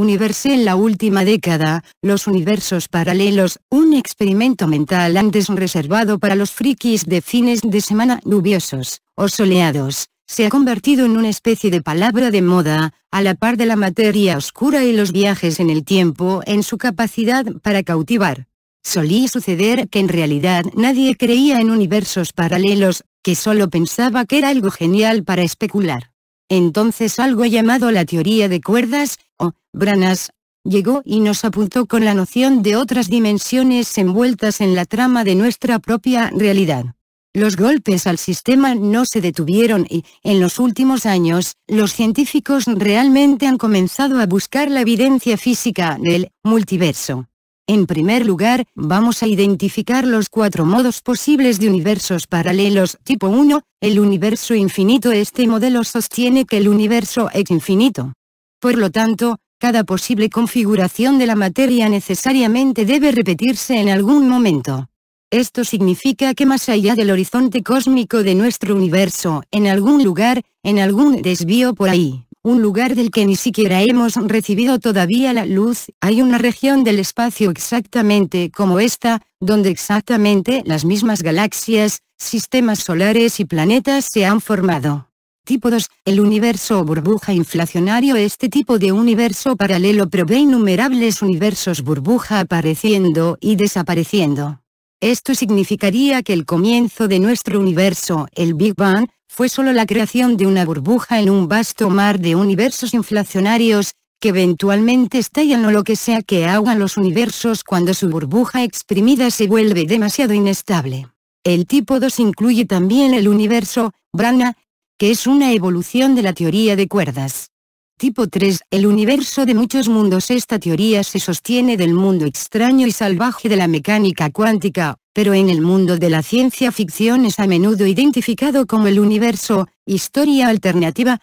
universo en la última década, los universos paralelos, un experimento mental antes reservado para los frikis de fines de semana lluviosos, o soleados, se ha convertido en una especie de palabra de moda, a la par de la materia oscura y los viajes en el tiempo en su capacidad para cautivar. Solía suceder que en realidad nadie creía en universos paralelos, que solo pensaba que era algo genial para especular. Entonces algo llamado la teoría de cuerdas, o branas, llegó y nos apuntó con la noción de otras dimensiones envueltas en la trama de nuestra propia realidad. Los golpes al sistema no se detuvieron y, en los últimos años, los científicos realmente han comenzado a buscar la evidencia física del multiverso. En primer lugar, vamos a identificar los cuatro modos posibles de universos paralelos tipo 1, el universo infinito este modelo sostiene que el universo es infinito. Por lo tanto, cada posible configuración de la materia necesariamente debe repetirse en algún momento. Esto significa que más allá del horizonte cósmico de nuestro universo, en algún lugar, en algún desvío por ahí, un lugar del que ni siquiera hemos recibido todavía la luz, hay una región del espacio exactamente como esta, donde exactamente las mismas galaxias, sistemas solares y planetas se han formado. Tipo 2. El universo burbuja inflacionario Este tipo de universo paralelo provee innumerables universos burbuja apareciendo y desapareciendo. Esto significaría que el comienzo de nuestro universo, el Big Bang, fue solo la creación de una burbuja en un vasto mar de universos inflacionarios, que eventualmente estallan o lo que sea que hagan los universos cuando su burbuja exprimida se vuelve demasiado inestable. El tipo 2 incluye también el universo, Brana, que es una evolución de la teoría de cuerdas. Tipo 3, el universo de muchos mundos Esta teoría se sostiene del mundo extraño y salvaje de la mecánica cuántica, pero en el mundo de la ciencia ficción es a menudo identificado como el universo, historia alternativa.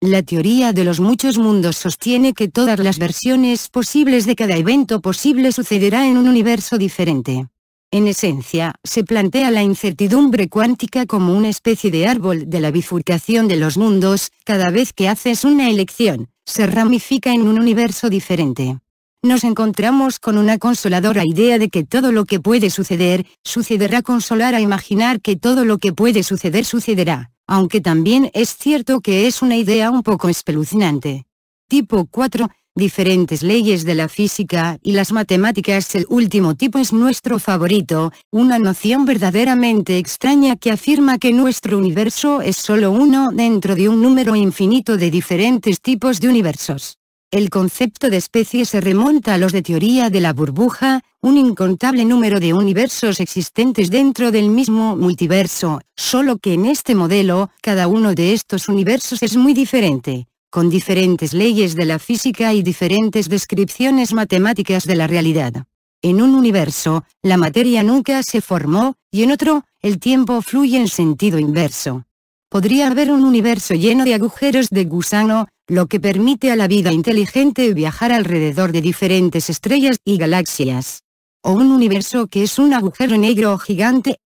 La teoría de los muchos mundos sostiene que todas las versiones posibles de cada evento posible sucederá en un universo diferente. En esencia, se plantea la incertidumbre cuántica como una especie de árbol de la bifurcación de los mundos, cada vez que haces una elección, se ramifica en un universo diferente nos encontramos con una consoladora idea de que todo lo que puede suceder, sucederá consolar a imaginar que todo lo que puede suceder sucederá, aunque también es cierto que es una idea un poco espeluznante. Tipo 4, diferentes leyes de la física y las matemáticas El último tipo es nuestro favorito, una noción verdaderamente extraña que afirma que nuestro universo es solo uno dentro de un número infinito de diferentes tipos de universos. El concepto de especie se remonta a los de teoría de la burbuja, un incontable número de universos existentes dentro del mismo multiverso, solo que en este modelo, cada uno de estos universos es muy diferente, con diferentes leyes de la física y diferentes descripciones matemáticas de la realidad. En un universo, la materia nunca se formó, y en otro, el tiempo fluye en sentido inverso. Podría haber un universo lleno de agujeros de gusano, lo que permite a la vida inteligente viajar alrededor de diferentes estrellas y galaxias. O un universo que es un agujero negro gigante,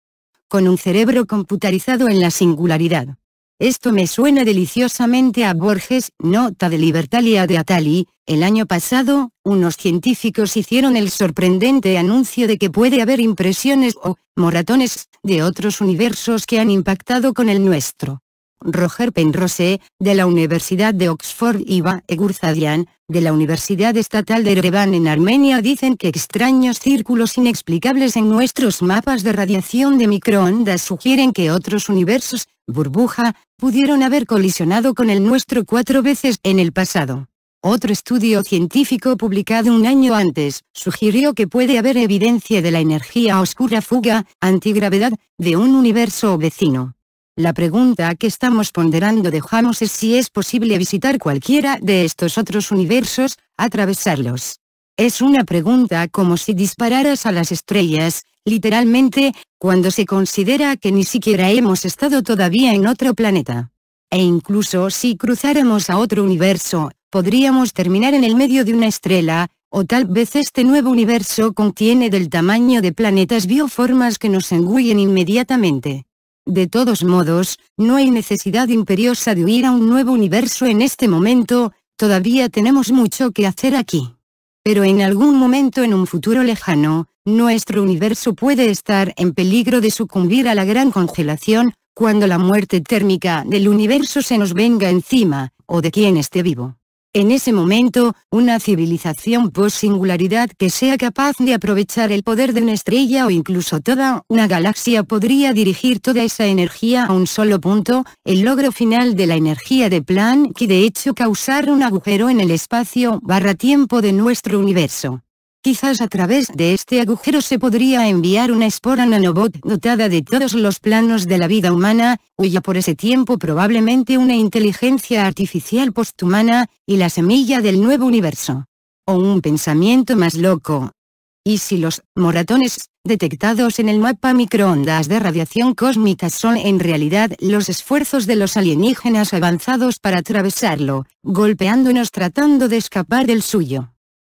con un cerebro computarizado en la singularidad. Esto me suena deliciosamente a Borges, nota de Libertalia de Atali, el año pasado, unos científicos hicieron el sorprendente anuncio de que puede haber impresiones o moratones de otros universos que han impactado con el nuestro. Roger Penrose, de la Universidad de Oxford y Ba Egurzadian, de la Universidad Estatal de Ereván en Armenia dicen que extraños círculos inexplicables en nuestros mapas de radiación de microondas sugieren que otros universos, burbuja, pudieron haber colisionado con el nuestro cuatro veces en el pasado. Otro estudio científico publicado un año antes, sugirió que puede haber evidencia de la energía oscura fuga, antigravedad, de un universo vecino. La pregunta que estamos ponderando dejamos es si es posible visitar cualquiera de estos otros universos, atravesarlos. Es una pregunta como si dispararas a las estrellas, literalmente, cuando se considera que ni siquiera hemos estado todavía en otro planeta. E incluso si cruzáramos a otro universo, podríamos terminar en el medio de una estrella, o tal vez este nuevo universo contiene del tamaño de planetas bioformas que nos engullen inmediatamente. De todos modos, no hay necesidad imperiosa de huir a un nuevo universo en este momento, todavía tenemos mucho que hacer aquí. Pero en algún momento en un futuro lejano, nuestro universo puede estar en peligro de sucumbir a la gran congelación, cuando la muerte térmica del universo se nos venga encima, o de quien esté vivo en ese momento, una civilización post-singularidad que sea capaz de aprovechar el poder de una estrella o incluso toda una galaxia podría dirigir toda esa energía a un solo punto, el logro final de la energía de Planck que de hecho causar un agujero en el espacio barra tiempo de nuestro universo. Quizás a través de este agujero se podría enviar una espora nanobot dotada de todos los planos de la vida humana, huya por ese tiempo probablemente una inteligencia artificial posthumana, y la semilla del nuevo universo. O un pensamiento más loco. Y si los moratones, detectados en el mapa microondas de radiación cósmica son en realidad los esfuerzos de los alienígenas avanzados para atravesarlo, golpeándonos tratando de escapar del suyo.